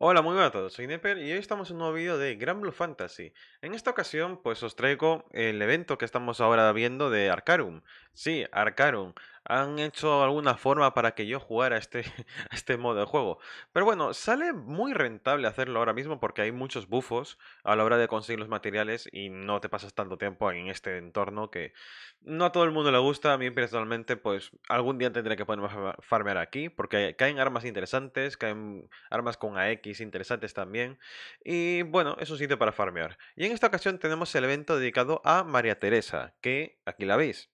Hola, muy buenas a todos, soy Neper y hoy estamos en un nuevo vídeo de Gran Blue Fantasy. En esta ocasión, pues os traigo el evento que estamos ahora viendo de Arcarum. Sí, Arcarum han hecho alguna forma para que yo jugara este, este modo de juego. Pero bueno, sale muy rentable hacerlo ahora mismo porque hay muchos bufos a la hora de conseguir los materiales y no te pasas tanto tiempo en este entorno que no a todo el mundo le gusta. A mí personalmente, pues algún día tendré que ponerme a farmear aquí porque caen armas interesantes, caen armas con AX interesantes también. Y bueno, es un sitio para farmear. Y en esta ocasión tenemos el evento dedicado a María Teresa, que aquí la veis.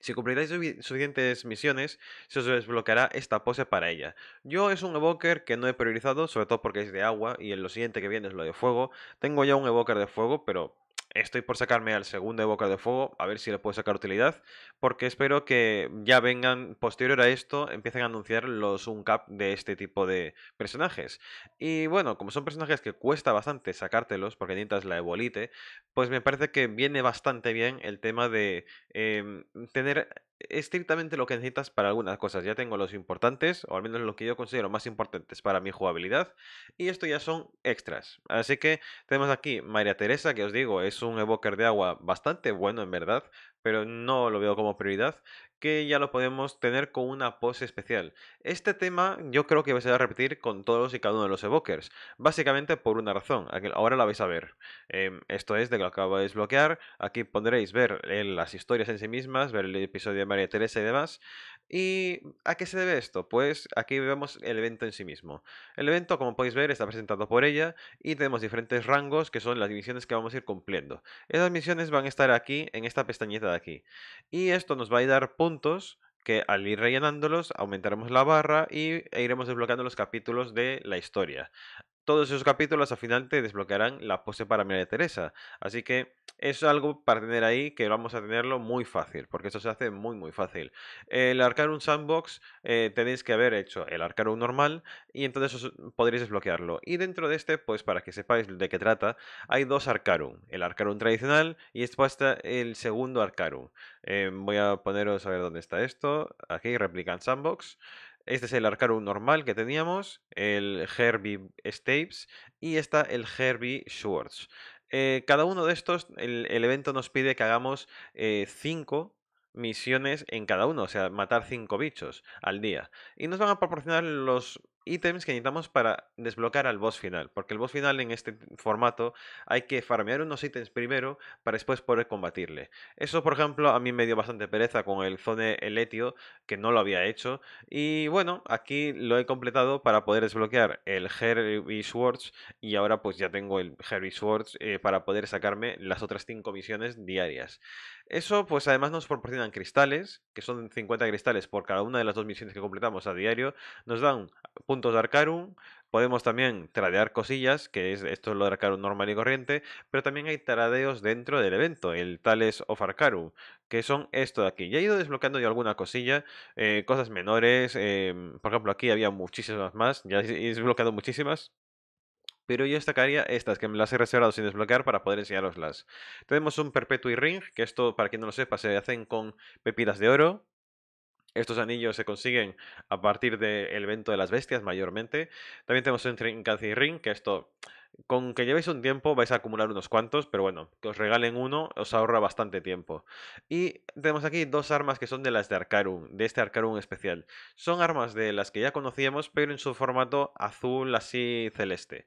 Si cumpliréis suficientes misiones, se os desbloqueará esta pose para ella. Yo es un evoker que no he priorizado, sobre todo porque es de agua y en lo siguiente que viene es lo de fuego. Tengo ya un evoker de fuego, pero estoy por sacarme al segundo de de Fuego, a ver si le puedo sacar utilidad, porque espero que ya vengan, posterior a esto, empiecen a anunciar los uncap de este tipo de personajes. Y bueno, como son personajes que cuesta bastante sacártelos, porque necesitas la evolite. pues me parece que viene bastante bien el tema de em, tener estrictamente lo que necesitas para algunas cosas. Ya tengo los importantes, o al menos los que yo considero más importantes para mi jugabilidad, y esto ya son extras. Así que tenemos aquí María Teresa, que os digo, es un evoker de agua bastante bueno en verdad, pero no lo veo como prioridad, que ya lo podemos tener con una pose especial. Este tema yo creo que se va a repetir con todos y cada uno de los evokers, básicamente por una razón, ahora la vais a ver. Em, esto es de que acabo de desbloquear, aquí pondréis ver eh, las historias en sí mismas, ver el episodio de María Teresa y demás. ¿Y a qué se debe esto? Pues aquí vemos el evento en sí mismo. El evento, como podéis ver, está presentado por ella y tenemos diferentes rangos que son las misiones que vamos a ir cumpliendo. Esas misiones van a estar aquí en esta pestañita aquí. Y esto nos va a dar puntos que al ir rellenándolos aumentaremos la barra y, e iremos desbloqueando los capítulos de la historia todos esos capítulos al final te desbloquearán la pose para María Teresa. Así que es algo para tener ahí que vamos a tenerlo muy fácil, porque eso se hace muy muy fácil. El Arcarum Sandbox eh, tenéis que haber hecho el Arcarum normal y entonces podréis desbloquearlo. Y dentro de este, pues para que sepáis de qué trata, hay dos Arcarum El Arcarum tradicional y después está el segundo Arcarum eh, voy a poneros a ver dónde está esto. Aquí, Replicant Sandbox. Este es el Arcarum normal que teníamos, el Herbie Stapes y está el Herbie Swords. Eh, cada uno de estos, el, evento nos pide que hagamos 5 eh, misiones en cada uno, o sea, matar 5 bichos al día. Y nos van a proporcionar los ítems que necesitamos para desbloquear al boss final. Porque el boss final en este formato hay que farmear unos ítems primero para después poder combatirle. Eso, por ejemplo, a mí me dio bastante pereza con el Zone Eletio, que no lo había hecho. Y bueno, aquí lo he completado para poder desbloquear el Heavy Swords. Y ahora pues ya tengo el herry Swords eh, para poder sacarme las otras 5 misiones diarias. Eso pues además nos proporcionan cristales, que son 50 cristales por cada una de las dos misiones que completamos a diario. Nos dan puntos de Arcarum, podemos también tradear cosillas, que es, esto es lo de Arcarum normal y corriente, pero también hay tradeos dentro del evento, el Tales of Arcarum, que son esto de aquí. Ya he ido desbloqueando yo alguna cosilla, eh, cosas menores, em, por ejemplo aquí había muchísimas más, ya he desbloqueado muchísimas, pero yo destacaría estas que me las he reservado sin desbloquear para poder enseñaroslas. Tenemos un perpetuo Ring, que esto, para quien no lo sepa, se hacen con pepitas de oro. Estos anillos se consiguen a partir del el evento de las bestias mayormente. También tenemos un Trincancy Ring, que esto con que llevéis un tiempo vais a acumular unos cuantos, pero bueno, que os regalen uno os ahorra bastante tiempo. Y tenemos aquí dos armas que son de las de Arcarum, de este Arcarum especial. Son armas de las que ya conocíamos, pero en su formato azul así celeste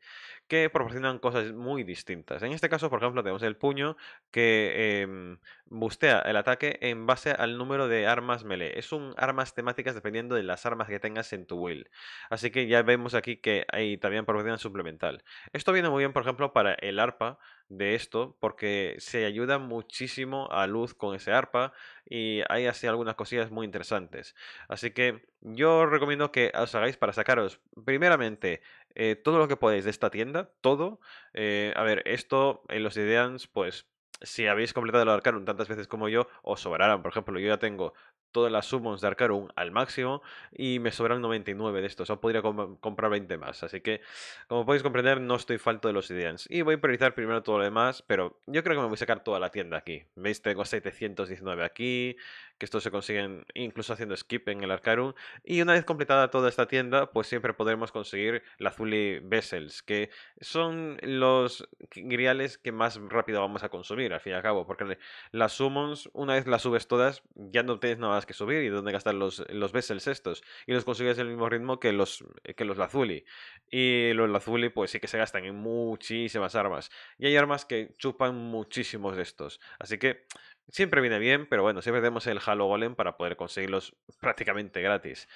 que proporcionan cosas muy distintas. En este caso, por ejemplo, tenemos el puño que em, bustea el ataque en base al número de armas melee. Es un armas temáticas dependiendo de las armas que tengas en tu build. Así que ya vemos aquí que hay también proporcionan suplemental. Esto viene muy bien, por ejemplo, para el arpa de esto porque se ayuda muchísimo a Luz con ese arpa y hay así algunas cosillas muy interesantes. Así que yo recomiendo que os hagáis para sacaros primeramente eh, todo lo que podéis de esta tienda, todo. Eh, a ver, esto en los Ideans pues si habéis completado el Arcanum tantas veces como yo, os sobrarán. Por ejemplo, yo ya tengo todas las summons de Arcarum al máximo y me sobran 99 de estos, o podría comprar 20 más, así que como podéis comprender no estoy falto de los ideans y voy a priorizar primero todo lo demás, pero yo creo que me voy a sacar toda la tienda aquí, veis tengo 719 aquí, que estos se consiguen incluso haciendo skip en el Arcarum y una vez completada toda esta tienda pues siempre podremos conseguir la Zuli Vessels, que son los griales que más rápido vamos a consumir al fin y al cabo, porque las summons una vez las subes todas ya no tienes nada más que subir y dónde gastar los, los vessels estos. Y los consigues al mismo ritmo que los, eh, que los Lazuli. Y los Lazuli, pues sí que se gastan en muchísimas armas. Y hay armas que chupan muchísimos de estos. Así que Siempre viene bien, pero bueno, siempre tenemos el Halo Golem para poder conseguirlos prácticamente gratis.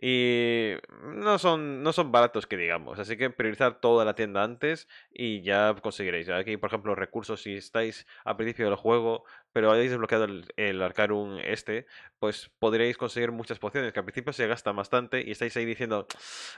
Y no son, no son baratos que digamos, así que priorizar toda la tienda antes y ya conseguiréis. Aquí, por ejemplo, recursos, si estáis a principio del juego, pero habéis desbloqueado el, el, Arcarum este, pues podréis conseguir muchas pociones, que al principio se gasta bastante y estáis ahí diciendo,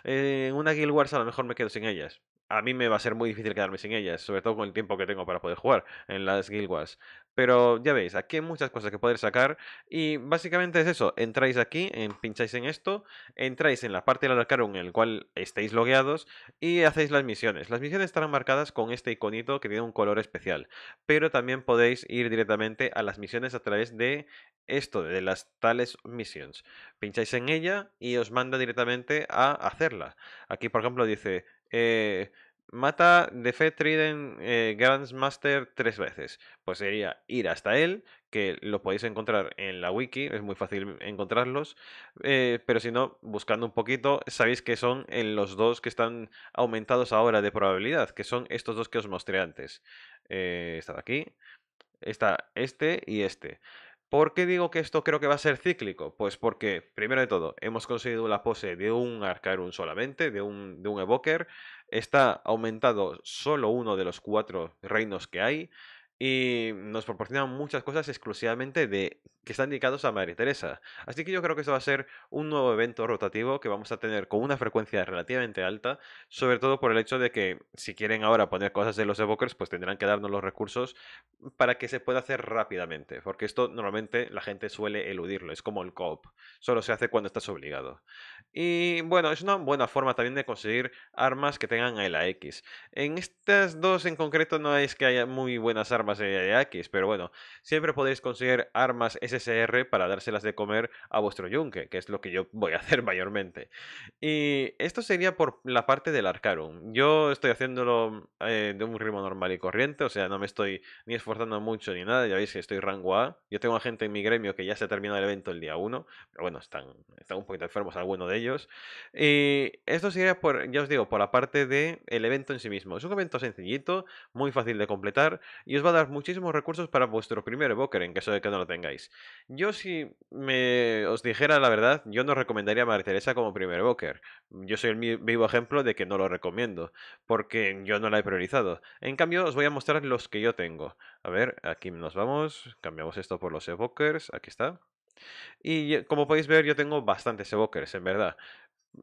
eh, en una Guild Wars a lo mejor me quedo sin ellas a mí me va a ser muy difícil quedarme sin ellas, sobre todo con el tiempo que tengo para poder jugar en las Guild Wars. Pero ya veis, aquí hay muchas cosas que poder sacar y básicamente es eso, entráis aquí, pincháis en esto, entráis en la parte la Alcarum en el cual estáis logueados y hacéis las misiones. Las misiones estarán marcadas con este iconito que tiene un color especial, pero también podéis ir directamente a las misiones a través de esto, de las tales misiones. Pincháis en ella y os manda directamente a hacerla. Aquí por ejemplo dice eh, mata de Fe Triden eh, Grandmaster tres veces. Pues sería ir hasta él, que lo podéis encontrar en la wiki, es muy fácil encontrarlos. Eh, pero si no, buscando un poquito, sabéis que son en los dos que están aumentados ahora de probabilidad, que son estos dos que os mostré antes. Eh, esta aquí, está este y este. ¿Por qué digo que esto creo que va a ser cíclico? Pues porque, primero de todo, hemos conseguido la pose de un Arcarum solamente, de un, de un Evoker. Está aumentado solo uno de los cuatro reinos que hay y nos proporcionan muchas cosas exclusivamente de que están dedicados a María Teresa. Así que yo creo que esto va a ser un nuevo evento rotativo que vamos a tener con una frecuencia relativamente alta, sobre todo por el hecho de que si quieren ahora poner cosas de los evokers, pues tendrán que darnos los recursos para que se pueda hacer rápidamente, porque esto normalmente la gente suele eludirlo, es como el cop, solo se hace cuando estás obligado. Y bueno, es una buena forma también de conseguir armas que tengan a la X. En estas dos en concreto no es que haya muy buenas armas armas de X, pero bueno, siempre podéis conseguir armas SSR para dárselas de comer a vuestro yunque, que es lo que yo voy a hacer mayormente. Y esto sería por la parte del Arcarum. Yo estoy haciéndolo eh, de un ritmo normal y corriente, o sea, no me estoy ni esforzando mucho ni nada, ya veis que estoy rango A. Yo tengo gente en mi gremio que ya se ha terminado el evento el día 1, pero bueno, están, están un poquito enfermos algunos de ellos. Y esto sería por, ya os digo, por la parte del evento en sí mismo. Es un evento sencillito, muy fácil de completar y os va a muchísimos recursos para vuestro primer evoker en caso de que no lo tengáis. Yo si me os dijera la verdad, yo no recomendaría a María Teresa como primer evoker. Yo soy el vivo ejemplo de que no lo recomiendo, porque yo no la he priorizado. En cambio, os voy a mostrar los que yo tengo. A ver, aquí nos vamos, cambiamos esto por los evokers, aquí está. Y como podéis ver, yo tengo bastantes evokers, en verdad.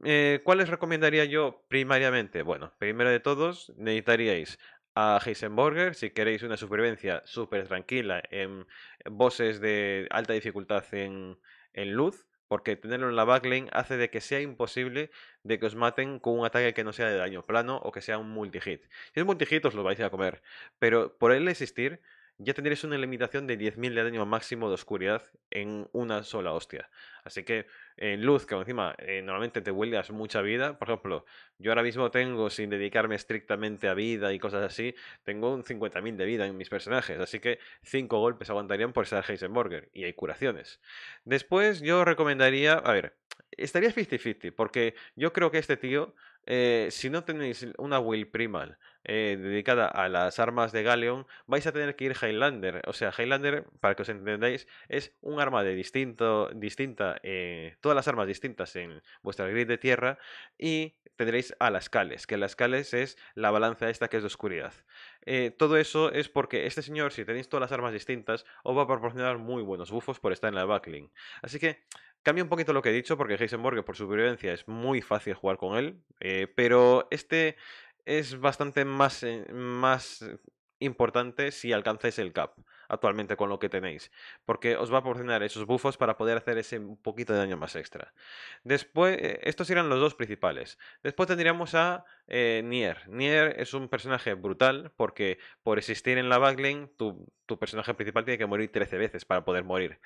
Eh, ¿Cuáles recomendaría yo primariamente? Bueno, primero de todos, necesitaríais a Heisenberger. Si queréis una supervivencia súper tranquila en bosses de alta dificultad en, luz, porque tenerlo en la backlane hace de que sea imposible de que os maten con un ataque que no sea de daño plano o que sea un multi-hit. Si es multi-hit os lo vais a comer, pero por él existir ya tendrías una limitación de 10.000 de daño máximo de oscuridad en una sola hostia. Así que en luz, que encima eh, normalmente te huelgas mucha vida, por ejemplo, yo ahora mismo tengo, sin dedicarme estrictamente a vida y cosas así, tengo un 50.000 de vida en mis personajes, así que 5 golpes aguantarían por ser Heisenberger, y hay curaciones. Después yo recomendaría, a ver, estaría 50-50, porque yo creo que este tío eh, si no tenéis una will primal eh, dedicada a las armas de Galleon vais a tener que ir Highlander. O sea, Highlander, para que os entendáis, es un arma de distinto, distinta, eh, todas las armas distintas en vuestra grid de tierra y tendréis a las cales, que las cales es la balanza esta que es de oscuridad. todo eso es porque este señor, si tenéis todas las armas distintas, os va a proporcionar muy buenos bufos por estar en la backlink. Así que Cambia un poquito lo que he dicho porque Heisenberg por su supervivencia es muy fácil jugar con él, eh, pero este es bastante más, eh, más eh, importante si alcanzáis el cap actualmente con lo que tenéis, porque os va a proporcionar esos bufos para poder hacer ese poquito de daño más extra. Después, estos eran los dos principales. Después tendríamos a Nier. Nier es un personaje brutal porque por existir en la backlane, tu, tu personaje principal tiene que morir 13 veces para poder morir.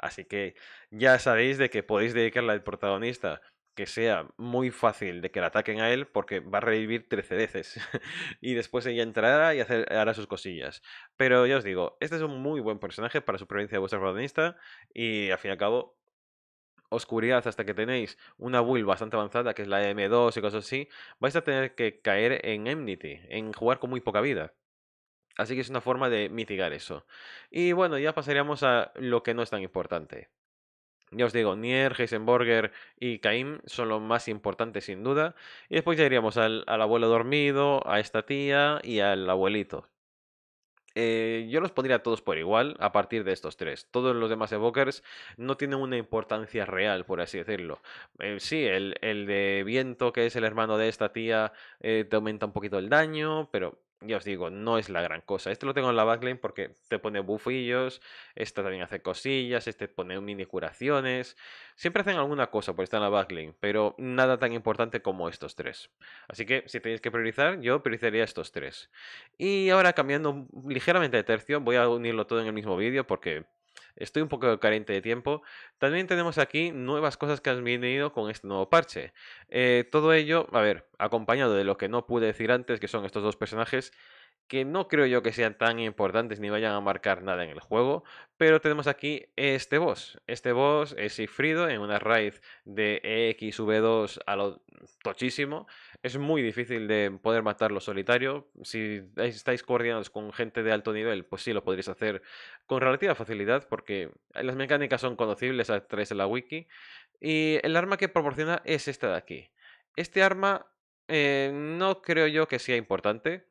Así que ya sabéis de que podéis dedicarle al protagonista que sea muy fácil de que le ataquen a él porque va a revivir 13 veces y después ella entrará y hará sus cosillas. Pero ya os digo, este es un muy buen personaje para supervivencia de vuestro protagonista y al fin y al cabo oscuridad hasta que tenéis una build bastante avanzada que es la M2 y cosas así, vais a tener que caer en enmity, en jugar con muy poca vida. Así que es una forma de mitigar eso. Y bueno, ya pasaríamos a lo que no es tan importante. Ya os digo, Nier, Heisenberger y Caim son los más importantes sin duda. Y después ya iríamos al, abuelo dormido, a esta tía y al abuelito. Eh, yo los pondría todos por igual a partir de estos tres. Todos los demás evokers no tienen una importancia real, por así decirlo. Eh, sí, el, de viento, que es el hermano de esta tía, eh, te aumenta un poquito el daño, pero ya os digo, no es la gran cosa. Este lo tengo en la backlane porque te pone bufillos, esta también hace cosillas, este pone mini curaciones. Siempre hacen alguna cosa por está en la backlane, pero nada tan importante como estos tres. Así que si tenéis que priorizar, yo priorizaría estos tres. Y ahora cambiando ligeramente de tercio, voy a unirlo todo en el mismo vídeo porque Estoy un poco carente de tiempo. También tenemos aquí nuevas cosas que han venido con este nuevo parche. Eh, todo ello, a ver, acompañado de lo que no pude decir antes, que son estos dos personajes, que no creo yo que sean tan importantes ni vayan a marcar nada en el juego, pero tenemos aquí este boss. Este boss es Sifrido en una raíz de EXV2 a lo tochísimo. Es muy difícil de poder matarlo solitario. Si estáis coordinados con gente de alto nivel, pues sí lo podréis hacer con relativa facilidad, porque las mecánicas son conocibles a través de la wiki. Y el arma que proporciona es esta de aquí. Este arma eh, no creo yo que sea importante,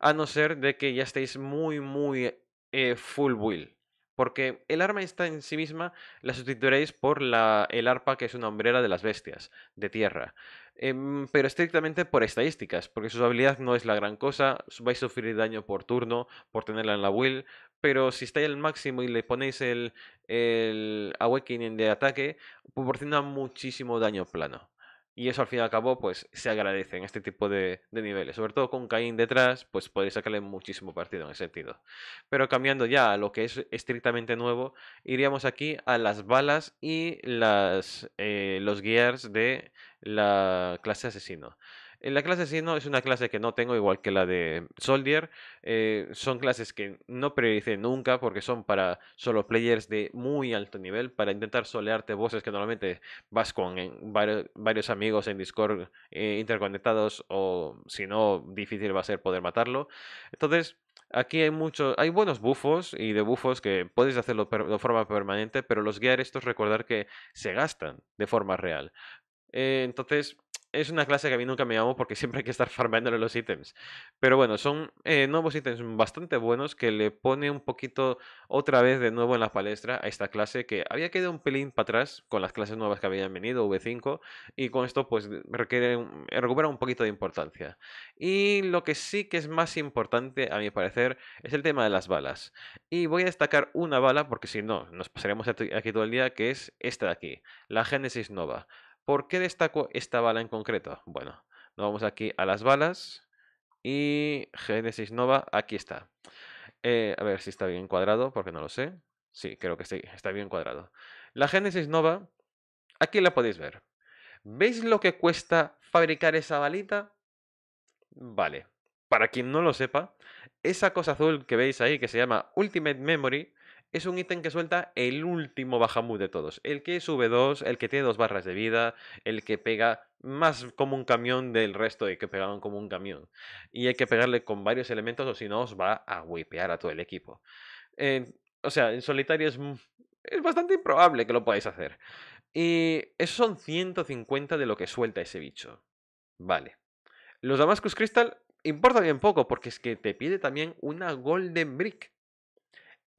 a no ser de que ya estéis muy, muy eh, full will Porque el arma está en sí misma, la sustituiréis por la, el arpa, que es una hombrera de las bestias, de tierra. Em, pero estrictamente por estadísticas, porque su habilidad no es la gran cosa, vais a sufrir daño por turno, por tenerla en la will, pero si estáis al máximo y le ponéis el awakening de ataque, proporciona muchísimo daño plano. Y eso al fin y al cabo, pues se agradece en este tipo de, niveles. Sobre todo con Caín detrás, pues podéis sacarle muchísimo partido en ese sentido. Pero cambiando ya a lo que es estrictamente nuevo, iríamos aquí a las balas y las, eh, los gears de la clase asesino. En la clase Sino es una clase que no tengo, igual que la de Soldier. Eh, son clases que no prioricé nunca porque son para solo players de muy alto nivel, para intentar solearte voces que normalmente vas con eh, varios, amigos en Discord eh, interconectados o si no, difícil va a ser poder matarlo. Entonces, aquí hay muchos, hay buenos bufos y de bufos que podéis hacerlo de forma permanente, pero los gear estos recordar que se gastan de forma real. Eh, entonces, es una clase que a mí nunca me llamó porque siempre hay que estar farmeándole los ítems. Pero bueno, son eh, nuevos ítems bastante buenos que le pone un poquito otra vez de nuevo en la palestra a esta clase que había quedado un pelín para atrás con las clases nuevas que habían venido, V5, y con esto pues eh, recupera un poquito de importancia. Y lo que sí que es más importante a mi parecer es el tema de las balas. Y voy a destacar una bala porque si no nos pasaremos aquí todo el día que es esta de aquí, la Genesis Nova. ¿Por qué destaco esta bala en concreto? Bueno, nos vamos aquí a las balas y Genesis Nova, aquí está. Eh, a ver si está bien cuadrado, porque no lo sé. Sí, creo que sí, está bien cuadrado. La Genesis Nova, aquí la podéis ver. ¿Veis lo que cuesta fabricar esa balita? Vale, para quien no lo sepa, esa cosa azul que veis ahí que se llama Ultimate Memory es un ítem que suelta el último Bahamut de todos. El que sube dos, el que tiene dos barras de vida, el que pega más como un camión del resto de que pegaban como un camión. Y hay que pegarle con varios elementos o si no os va a wipear a todo el equipo. o sea, en solitario es, es bastante improbable que lo podáis hacer. Y esos son 150 de lo que suelta ese bicho. Vale. Los Damascus Crystal importa bien poco porque es que te pide también una Golden Brick.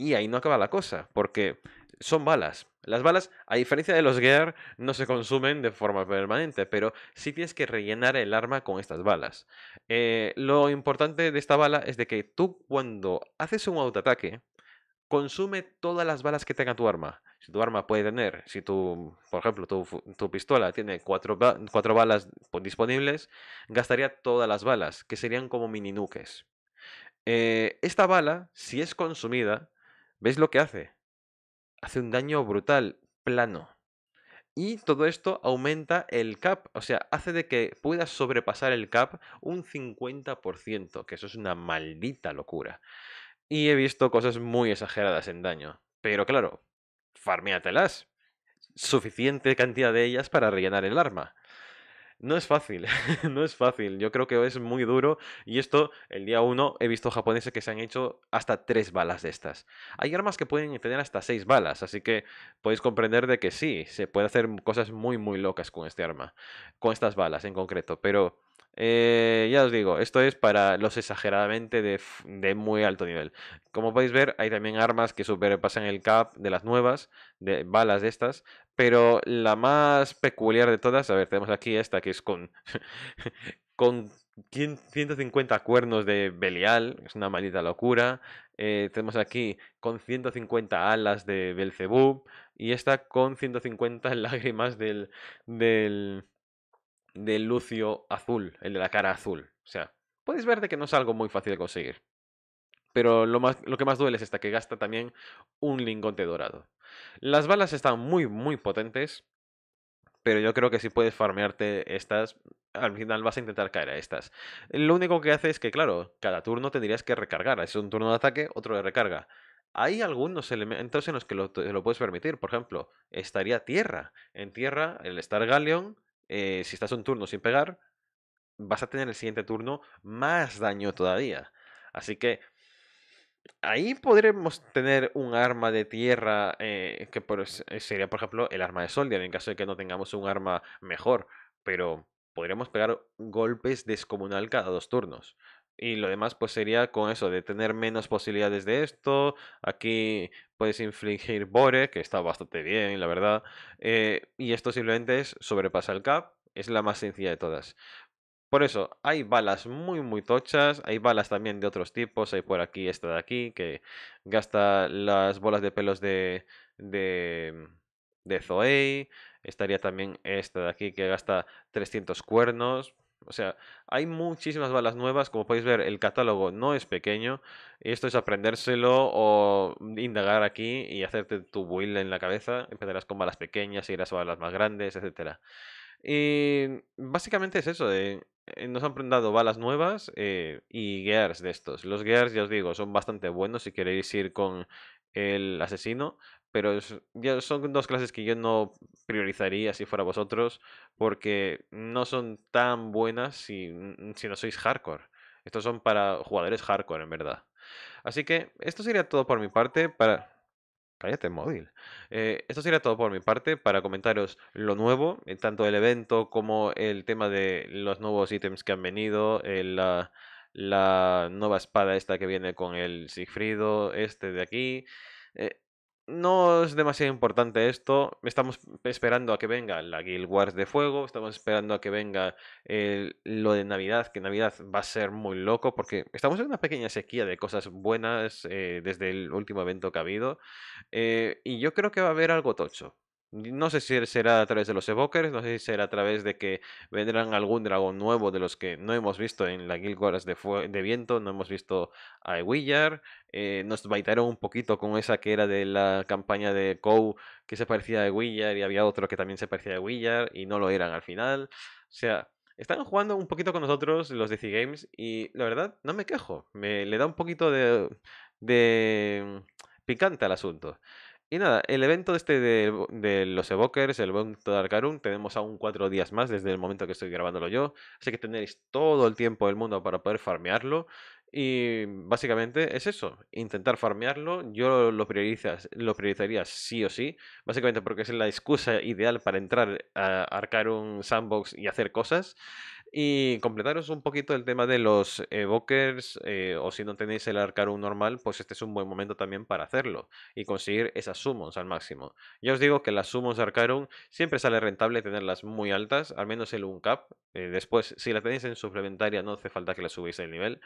Y ahí no acaba la cosa, porque son balas. Las balas, a diferencia de los Gear, no se consumen de forma permanente, pero sí tienes que rellenar el arma con estas balas. Eh, lo importante de esta bala es de que tú cuando haces un autoataque, consume todas las balas que tenga tu arma. Si tu arma puede tener, si tu, por ejemplo, tu, pistola tiene cuatro, balas disponibles, gastaría todas las balas, que serían como mini nuques. Eh, esta bala, si es consumida, ¿Veis lo que hace? Hace un daño brutal, plano. Y todo esto aumenta el cap, o sea, hace de que puedas sobrepasar el cap un 50%, que eso es una maldita locura. Y he visto cosas muy exageradas en daño. Pero claro, farmeatelas. Suficiente cantidad de ellas para rellenar el arma. No es fácil, no es fácil. Yo creo que es muy duro. Y esto, el día 1 he visto japoneses que se han hecho hasta 3 balas de estas. Hay armas que pueden tener hasta 6 balas, así que podéis comprender de que sí, se puede hacer cosas muy, muy locas con este arma. Con estas balas en concreto, pero eh, ya os digo, esto es para los exageradamente de, muy alto nivel. Como podéis ver, hay también armas que superpasan el cap de las nuevas, de balas de estas, pero la más peculiar de todas, a ver, tenemos aquí esta que es con, con 150 cuernos de Belial, es una maldita locura. Eh, tenemos aquí con 150 alas de Belcebú y esta con 150 lágrimas del, del, de Lucio azul, el de la cara azul. O sea, Puedes ver de que no es algo muy fácil de conseguir. Pero lo, más, lo que más duele es esta, que gasta también un lingote dorado. Las balas están muy, muy potentes. Pero yo creo que si puedes farmearte estas, al final vas a intentar caer a estas. Lo único que hace es que, claro, cada turno tendrías que recargar. Es un turno de ataque, otro de recarga. Hay algunos elementos en los que lo, lo puedes permitir. Por ejemplo, estaría tierra. En tierra, el Star Galleon eh, si estás un turno sin pegar, vas a tener el siguiente turno más daño todavía. Así que ahí podremos tener un arma de tierra eh, que eh, sería, por ejemplo, el arma de Soldier, en caso de que no tengamos un arma mejor. Pero podríamos pegar golpes descomunal cada dos turnos y lo demás pues sería con eso, de tener menos posibilidades de esto. Aquí puedes infligir bore, que está bastante bien, la verdad. Eh, y esto simplemente es sobrepasa el cap, es la más sencilla de todas. Por eso, hay balas muy muy tochas, hay balas también de otros tipos, hay por aquí esta de aquí, que gasta las bolas de pelos de, de, de Zoe, estaría también esta de aquí que gasta 300 cuernos, o sea, hay muchísimas balas nuevas, como podéis ver, el catálogo no es pequeño. Esto es aprendérselo o indagar aquí y hacerte tu build en la cabeza. Empezarás con balas pequeñas, irás a balas más grandes, etc. Y básicamente es eso, eh, eh, nos han prendado balas nuevas eh, y gears de estos. Los gears, ya os digo, son bastante buenos si queréis ir con el asesino, pero ya son dos clases que yo no priorizaría si fuera vosotros, porque no son tan buenas mm, si, no sois hardcore. Estos son para jugadores hardcore, en verdad. Así que esto sería todo por mi parte para... Cállate, móvil. Eh, esto sería todo por mi parte para comentaros lo nuevo, eh, tanto el evento como el tema de los nuevos ítems que han venido, el, eh, la la nueva espada esta que viene con el Sigfrido, este de aquí. Eh, no es demasiado importante esto. Estamos esperando a que venga la Guild Wars de Fuego. Estamos esperando a que venga el, eh, lo de Navidad, que Navidad va a ser muy loco porque estamos en una pequeña sequía de cosas buenas eh, desde el último evento que ha habido. y yo creo que va a haber algo tocho. No sé si será a través de los evokers, no sé si será a través de que vendrán algún dragón nuevo de los que no hemos visto en la Guild Wars de, de Viento, no hemos visto a Ewijar. Eh, nos baitaron un poquito con esa que era de la campaña de cow, que se parecía a Ewillar y había otro que también se parecía a Ewijar y no lo eran al final. O sea, están jugando un poquito con nosotros los DC Games y la verdad no me quejo, me le da un poquito de, de mm, picante al asunto. Y nada, el evento este de, los evokers, el evento de Arcarum, tenemos aún cuatro días más desde el momento que estoy grabándolo yo, así que tenéis todo el tiempo del mundo para poder farmearlo. Y básicamente es eso, intentar farmearlo, yo lo, priorizas, lo priorizaría sí o sí, básicamente porque es la excusa ideal para entrar a Arcarum Sandbox y hacer cosas. Y completaros un poquito el tema de los evokers, eh, eh, o si no tenéis el arcarum normal, pues este es un buen momento también para hacerlo y conseguir esas summons al máximo. Ya os digo que las summons de arcarum siempre sale rentable tenerlas muy altas, al menos el 1 cap. Eh, después, si la tenéis en suplementaria, no hace falta que la subáis el nivel,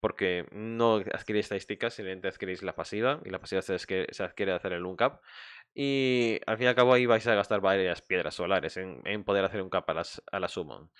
porque no adquirís estadísticas, simplemente adquirís la pasiva, y la pasiva se adquiere, se adquiere hacer el 1 cap. Y al fin y al cabo ahí vais a gastar varias piedras solares en, poder hacer un capa a, la summon.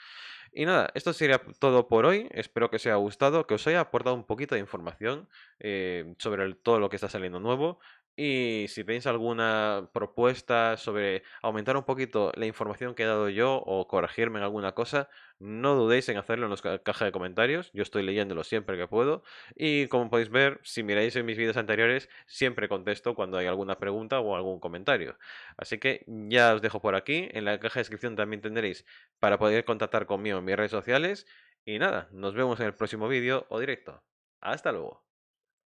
Y nada, esto sería todo por hoy. Espero que os haya gustado, que os haya aportado un poquito de información eh, sobre todo lo que está saliendo nuevo. Y si tenéis alguna propuesta sobre aumentar un poquito la información que he dado yo o corregirme en alguna cosa, no dudéis en hacerlo en la caja de comentarios. Yo estoy leyéndolo siempre que puedo. Y como podéis ver, si miráis en mis vídeos anteriores, siempre contesto cuando hay alguna pregunta o algún comentario. Así que ya os dejo por aquí. En la caja de descripción también tendréis para poder contactar conmigo en mis redes sociales. Y nada, nos vemos en el próximo vídeo o directo. Hasta luego.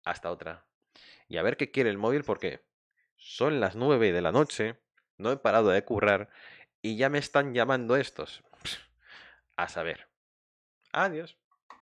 Hasta otra y a ver qué quiere el móvil porque son las 9 de la noche, no he parado de currar y ya me están llamando estos. A saber. Adiós.